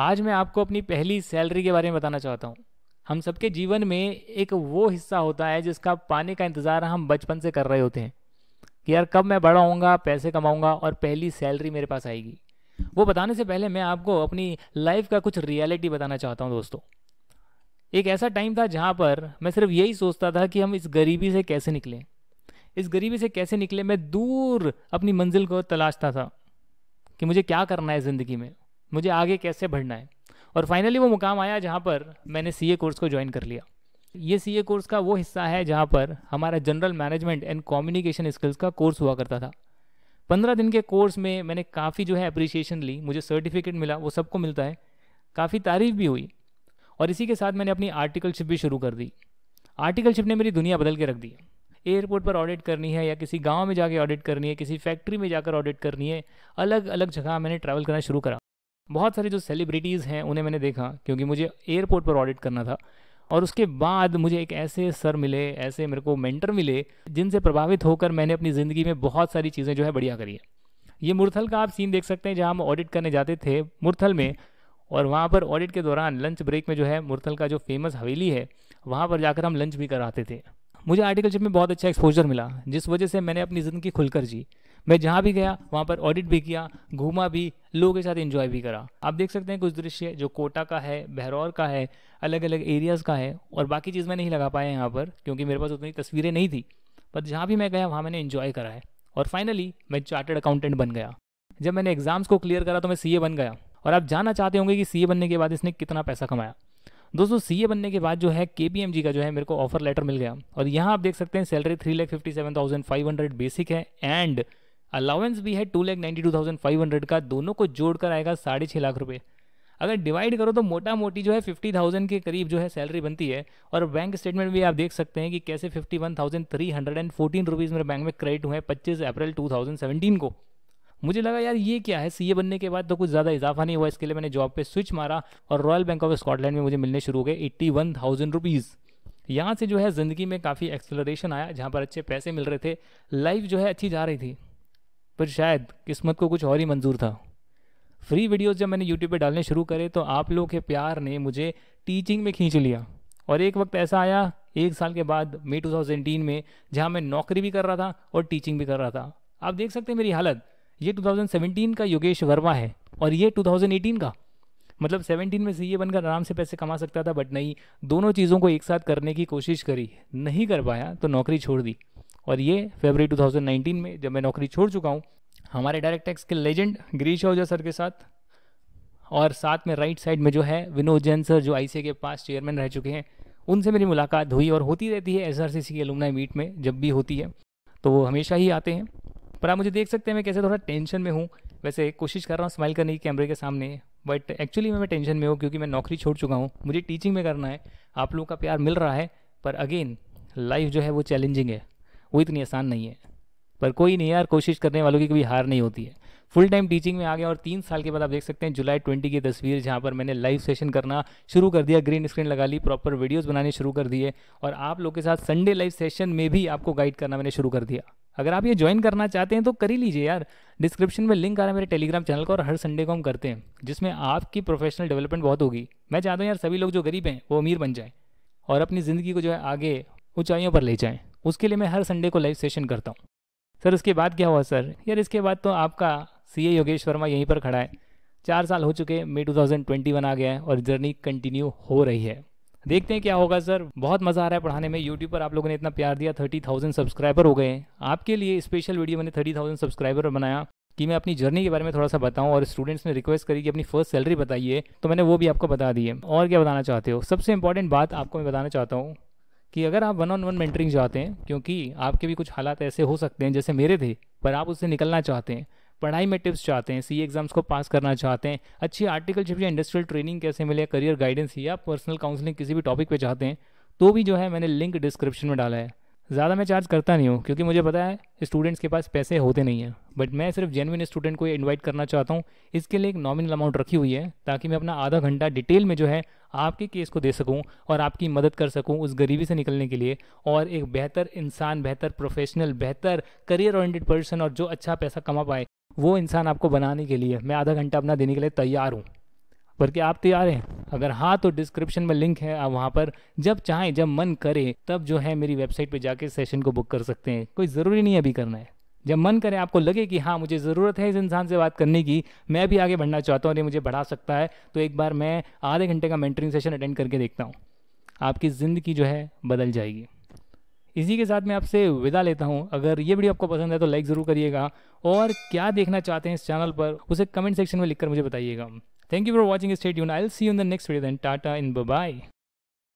आज मैं आपको अपनी पहली सैलरी के बारे में बताना चाहता हूँ हम सबके जीवन में एक वो हिस्सा होता है जिसका पाने का इंतज़ार हम बचपन से कर रहे होते हैं कि यार कब मैं बड़ा होऊंगा पैसे कमाऊंगा और पहली सैलरी मेरे पास आएगी वो बताने से पहले मैं आपको अपनी लाइफ का कुछ रियलिटी बताना चाहता हूँ दोस्तों एक ऐसा टाइम था जहाँ पर मैं सिर्फ यही सोचता था कि हम इस गरीबी से कैसे निकलें इस गरीबी से कैसे निकले मैं दूर अपनी मंजिल को तलाशता था कि मुझे क्या करना है ज़िंदगी में मुझे आगे कैसे बढ़ना है और फाइनली वो मुकाम आया जहाँ पर मैंने सी कोर्स को ज्वाइन कर लिया ये सी कोर्स का वो हिस्सा है जहाँ पर हमारा general management and communication skills का कोर्स हुआ करता था पंद्रह दिन के कोर्स में मैंने काफ़ी जो है अप्रिसिएशन ली मुझे सर्टिफिकेट मिला वो सबको मिलता है काफ़ी तारीफ भी हुई और इसी के साथ मैंने अपनी आर्टिकलशिप भी शुरू कर दी आर्टिकलशिप ने मेरी दुनिया बदल के रख दी एयरपोर्ट पर ऑडिट करनी है या किसी गांव में जाके ऑडिट करनी है किसी फैक्ट्री में जाकर ऑडिट करनी है अलग अलग जगह मैंने ट्रैवल करना शुरू करा बहुत सारे जो सेलिब्रिटीज़ हैं उन्हें मैंने देखा क्योंकि मुझे एयरपोर्ट पर ऑडिट करना था और उसके बाद मुझे एक ऐसे सर मिले ऐसे मेरे को मेंटर मिले जिनसे प्रभावित होकर मैंने अपनी ज़िंदगी में बहुत सारी चीज़ें जो है बढ़िया करी है ये मुरथल का आप सीन देख सकते हैं जहाँ हम ऑडिट करने जाते थे मुरथल में और वहाँ पर ऑडिट के दौरान लंच ब्रेक में जो है मुरथल का जो फेमस हवेली है वहाँ पर जाकर हम लंच भी कराते थे मुझे आर्टिकलशिप में बहुत अच्छा एक्सपोजर मिला जिस वजह से मैंने अपनी ज़िंदगी खुलकर जी मैं जहाँ भी गया वहाँ पर ऑडिट भी किया घूमा भी लोगों के साथ इन्जॉय भी करा आप देख सकते हैं कुछ दृश्य जो कोटा का है बहरौर का है अलग अलग एरियाज़ का है और बाकी चीज़ मैं नहीं लगा पाया यहाँ पर क्योंकि मेरे पास उतनी तस्वीरें नहीं थी पर जहाँ भी मैं गया वहाँ मैंने इन्जॉय करा है और फाइनली मैं चार्टर्ड अकाउंटेंट बन गया जब मैंने एग्ज़ाम्स को क्लियर करा तो मैं सी बन गया और आप जानना चाहते होंगे कि सी बनने के बाद इसने कितना पैसा कमाया दोस्तों सी बनने के बाद जो है के का जो है मेरे को ऑफर लेटर मिल गया और यहाँ आप देख सकते हैं salary three lakh fifty seven thousand five hundred basic है एंड अलाउंस भी है two lakh ninety two thousand five hundred का दोनों को जोड़कर आएगा साढ़े छः लाख रुपये अगर डिवाइड करो तो मोटा मोटी जो है फिफ्टी थाउजेंड के करीब जो है सैलरी बनती है और बैंक स्टेटमेंट भी आप देख सकते हैं कि कैसे fifty one thousand three hundred and fourteen rupees मेरे बैंक में क्रेडिट हुए पच्चीस अप्रैल टू थाउजेंड सेवेंटीन को मुझे लगा यार ये क्या है सीए बनने के बाद तो कुछ ज़्यादा इजाफा नहीं हुआ इसके लिए मैंने जॉब पे स्विच मारा और रॉयल बैंक ऑफ स्कॉटलैंड में मुझे मिलने शुरू हो गए एट्टी वन थाउजेंड रुपीज़ यहाँ से जो है ज़िंदगी में काफ़ी एक्सप्लोरेशन आया जहाँ पर अच्छे पैसे मिल रहे थे लाइफ जो है अच्छी जा रही थी पर शायद किस्मत को कुछ और ही मंजूर था फ्री वीडियोज़ जब मैंने यूट्यूब पर डालने शुरू करे तो आप लोगों के प्यार ने मुझे टीचिंग में खींच लिया और एक वक्त ऐसा आया एक साल के बाद मई टू में जहाँ मैं नौकरी भी कर रहा था और टीचिंग भी कर रहा था आप देख सकते हैं मेरी हालत ये 2017 का योगेश वर्मा है और ये 2018 का मतलब 17 में सीए बनकर आराम से पैसे कमा सकता था बट नहीं दोनों चीज़ों को एक साथ करने की कोशिश करी नहीं कर पाया तो नौकरी छोड़ दी और ये फेबरी 2019 में जब मैं नौकरी छोड़ चुका हूँ हमारे डायरेक्ट टैक्स के लेजेंड गिरीश आहुजा सर के साथ और साथ में राइट साइड में जो है विनोद जैन सर जो आई के पास चेयरमैन रह चुके हैं उनसे मेरी मुलाकात हुई और होती रहती है एस आर के एलुमनाई मीट में जब भी होती है तो वो हमेशा ही आते हैं पर आप मुझे देख सकते हैं मैं कैसे थोड़ा टेंशन में हूँ वैसे कोशिश कर रहा हूँ स्माइल करने की कैमरे के सामने बट एक्चुअली मैं टेंशन में हूँ क्योंकि मैं नौकरी छोड़ चुका हूँ मुझे टीचिंग में करना है आप लोगों का प्यार मिल रहा है पर अगेन लाइफ जो है वो चैलेंजिंग है वो इतनी आसान नहीं है पर कोई नहीं यार कोशिश करने वालों की कभी हार नहीं होती है फुल टाइम टीचिंग में आ गया और तीन साल के बाद आप देख सकते हैं जुलाई ट्वेंटी की तस्वीर जहाँ पर मैंने लाइव सेशन करना शुरू कर दिया ग्रीन स्क्रीन लगा ली प्रॉपर वीडियोज़ बनाने शुरू कर दिए और आप लोग के साथ संडे लाइव सेशन में भी आपको गाइड करना मैंने शुरू कर दिया अगर आप ये ज्वाइन करना चाहते हैं तो कर ही लीजिए यार डिस्क्रिप्शन में लिंक आ रहा है मेरे टेलीग्राम चैनल का और हर संडे को हम करते हैं जिसमें आपकी प्रोफेशनल डेवलपमेंट बहुत होगी मैं चाहता हूँ यार सभी लोग जो गरीब हैं वो अमीर बन जाएँ और अपनी ज़िंदगी को जो है आगे ऊंचाइयों पर ले जाएँ उसके लिए मैं हर संडे को लाइव सेशन करता हूँ सर उसके बाद क्या हुआ सर यार इसके बाद तो आपका सी ए योगेश वर्मा यहीं पर खड़ा है चार साल हो चुके मई 2021 आ गया है और जर्नी कंटिन्यू हो रही है देखते हैं क्या होगा सर बहुत मज़ा आ रहा है पढ़ाने में यूट्यूब पर आप लोगों ने इतना प्यार दिया थर्टी थाउजेंड सब्सक्राइबर हो गए आपके लिए स्पेशल वीडियो मैंने थर्टी थाउजेंड सब्सक्राइबर बनाया कि मैं अपनी जर्नी के बारे में थोड़ा सा बताऊं और स्टूडेंट्स ने रिक्वेस्ट करी कि अपनी फर्स्ट सैलरी बताइए तो मैंने वो भी आपको बता दी है और क्या बताना चाहते हो सबसे इंपॉर्टेंट बात आपको मैं बताना चाहता हूँ कि अगर आप वन ऑन वन मेंटरिंग चाहते हैं क्योंकि आपके भी कुछ हालात ऐसे हो सकते हैं जैसे मेरे थे पर आप उससे निकलना चाहते हैं पढ़ाई में टिप्स चाहते हैं सी एग्जाम्स को पास करना चाहते हैं अच्छी आर्टिकल छिप या इंडस्ट्रियल ट्रेनिंग कैसे मिले करियर गाइडेंस या पर्सनल काउंसलिंग किसी भी टॉपिक पर चाहते हैं तो भी जो है मैंने लिंक डिस्क्रिप्शन में डाला है ज़्यादा मैं चार्ज करता नहीं हूँ क्योंकि मुझे पता है स्टूडेंट्स के पास पैसे होते नहीं हैं बट मैं सिर्फ जेनविन स्टूडेंट को इनवाइट करना चाहता हूँ इसके लिए एक नॉमिनल अमाउंट रखी हुई है ताकि मैं अपना आधा घंटा डिटेल में जो है आपके केस को दे सकूँ और आपकी मदद कर सकूँ उस गरीबी से निकलने के लिए और एक बेहतर इंसान बेहतर प्रोफेशनल बेहतर करियर ऑरेंटेड पर्सन और जो अच्छा पैसा कमा पाए वो इंसान आपको बनाने के लिए मैं आधा घंटा अपना देने के लिए तैयार हूँ पर क्या आप तैयार हैं अगर हाँ तो डिस्क्रिप्शन में लिंक है आप वहाँ पर जब चाहें जब मन करे तब जो है मेरी वेबसाइट पे जाके सेशन को बुक कर सकते हैं कोई ज़रूरी नहीं है अभी करना है जब मन करे आपको लगे कि हाँ मुझे ज़रूरत है इस इंसान से बात करने की मैं भी आगे बढ़ना चाहता हूँ और ये मुझे बढ़ा सकता है तो एक बार मैं आधे घंटे का मेंटरिंग सेशन अटेंड करके देखता हूँ आपकी ज़िंदगी जो है बदल जाएगी इसी के साथ मैं आपसे विदा लेता हूँ अगर ये वीडियो आपको पसंद है तो लाइक ज़रूर करिएगा और क्या देखना चाहते हैं इस चैनल पर उसे कमेंट सेक्शन में लिखकर मुझे बताइएगा thank you for watching stay यून I see you in the next video then tata and bye